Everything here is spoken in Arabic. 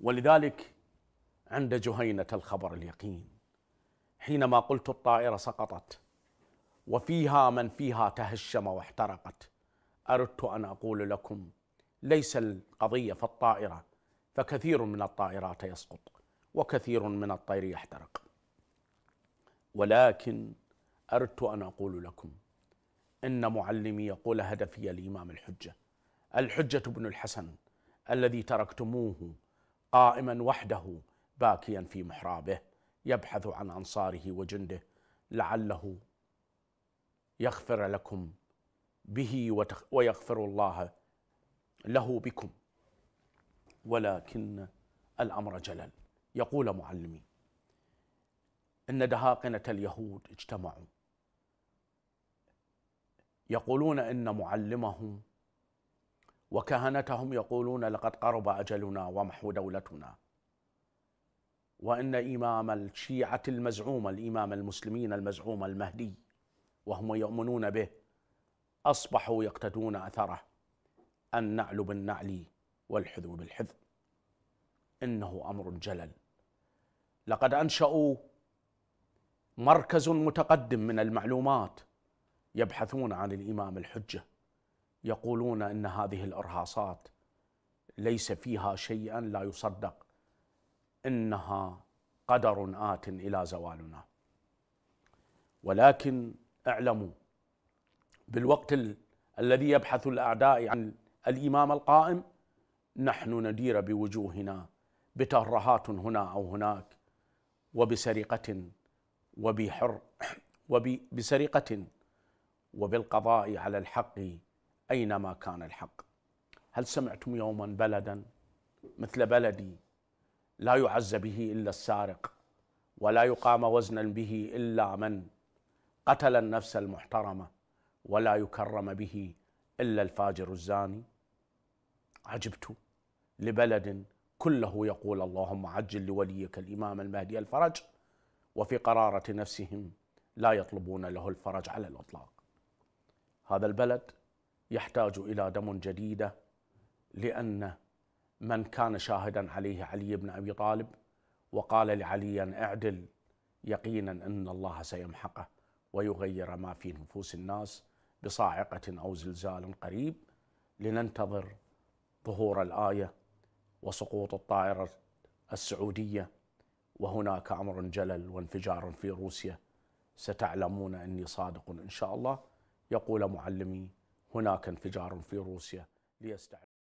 ولذلك عند جهينة الخبر اليقين حينما قلت الطائرة سقطت وفيها من فيها تهشم واحترقت أردت أن أقول لكم ليس القضية في الطائرة فكثير من الطائرات يسقط وكثير من الطير يحترق ولكن أردت أن أقول لكم إن معلمي يقول هدفي الإمام الحجة الحجة بن الحسن الذي تركتموه قائما وحده باكيا في محرابه يبحث عن انصاره وجنده لعله يغفر لكم به ويغفر الله له بكم ولكن الامر جلل يقول معلمي ان دهاقنه اليهود اجتمعوا يقولون ان معلمهم وكهنتهم يقولون لقد قرب أجلنا ومحو دولتنا وإن إمام الشيعة المزعوم الإمام المسلمين المزعوم المهدي وهم يؤمنون به أصبحوا يقتدون أثره النعل بالنعل والحذو بالحذو إنه أمر جلل لقد أنشأوا مركز متقدم من المعلومات يبحثون عن الإمام الحجة يقولون ان هذه الارهاصات ليس فيها شيئا لا يصدق انها قدر ات الى زوالنا ولكن اعلموا بالوقت ال الذي يبحث الاعداء عن الامام القائم نحن ندير بوجوهنا بترهات هنا او هناك وبسرقه وبحر وبسرقه وبالقضاء على الحق أينما كان الحق هل سمعتم يوما بلدا مثل بلدي لا يعز به إلا السارق ولا يقام وزنا به إلا من قتل النفس المحترمة ولا يكرم به إلا الفاجر الزاني عجبت لبلد كله يقول اللهم عجل لوليك الإمام المهدي الفرج وفي قرارة نفسهم لا يطلبون له الفرج على الإطلاق هذا البلد يحتاج الى دم جديده لان من كان شاهدا عليه علي بن ابي طالب وقال لعليا اعدل يقينا ان الله سيمحقه ويغير ما في نفوس الناس بصاعقه او زلزال قريب لننتظر ظهور الايه وسقوط الطائره السعوديه وهناك امر جلل وانفجار في روسيا ستعلمون اني صادق ان شاء الله يقول معلمي هناك انفجار في روسيا ليستعد